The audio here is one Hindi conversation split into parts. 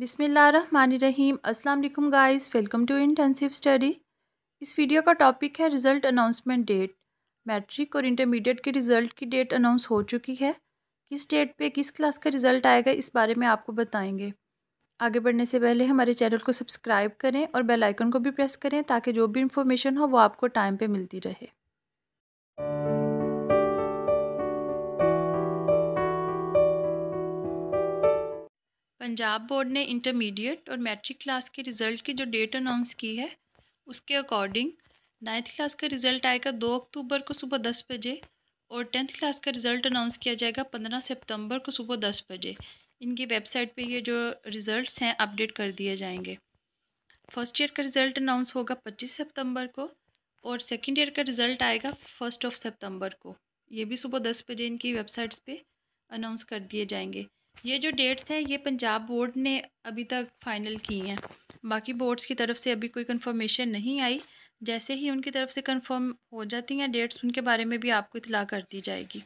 बिसमीम अस्सलाम guys welcome to intensive study इस वीडियो का टॉपिक है रिज़ल्ट अनाउंसमेंट डेट मैट्रिक और इंटरमीडिएट के रिज़ल्ट की डेट अनाउंस हो चुकी है किस डेट पे किस क्लास का रिज़ल्ट आएगा इस बारे में आपको बताएंगे आगे बढ़ने से पहले हमारे चैनल को सब्सक्राइब करें और बेल आइकन को भी प्रेस करें ताकि जो भी इंफॉर्मेशन हो वो आपको टाइम पर मिलती रहे पंजाब बोर्ड ने इंटरमीडिएट और मैट्रिक क्लास के रिज़ल्ट की जो डेट अनाउंस की है उसके अकॉर्डिंग नाइन्थ क्लास का रिज़ल्ट आएगा दो अक्टूबर को सुबह दस बजे और टेंथ क्लास का रिज़ल्ट अनाउंस किया जाएगा पंद्रह सितंबर को सुबह दस बजे इनकी वेबसाइट पे ये जो रिज़ल्ट्स हैं अपडेट कर दिए जाएंगे फर्स्ट ईयर का रिज़ल्ट अनाउंस होगा पच्चीस सितंबर को और सेकेंड ईयर का रिज़ल्ट आएगा फर्स्ट ऑफ सितंबर को ये भी सुबह दस बजे इनकी वेबसाइट्स पे अनाउंस कर दिए जाएंगे ये जो डेट्स हैं ये पंजाब बोर्ड ने अभी तक फ़ाइनल की हैं बाकी बोर्ड्स की तरफ से अभी कोई कंफर्मेशन नहीं आई जैसे ही उनकी तरफ से कंफर्म हो जाती हैं डेट्स उनके बारे में भी आपको इतला कर दी जाएगी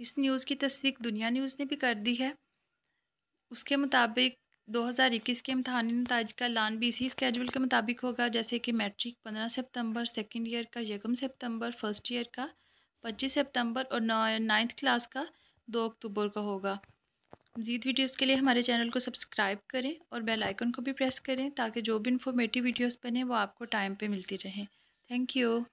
इस न्यूज़ की तस्दीक दुनिया न्यूज़ ने भी कर दी है उसके मुताबिक 2021 के इम्तहानी नतज का ऐलान भी इसी स्केजूल के मुताबिक होगा जैसे कि मैट्रिक 15 सितंबर सेकंड ईयर का यकम सितंबर फर्स्ट ईयर का पच्चीस सितंबर और नाइन्थ क्लास का दो अक्टूबर का होगा मज़ीद वीडियोज़ के लिए हमारे चैनल को सब्सक्राइब करें और बेल आइकन को भी प्रेस करें ताकि जो भी इन्फॉर्मेटिव वीडियोज़ बने वो आपको टाइम पे मिलती रहें थैंक यू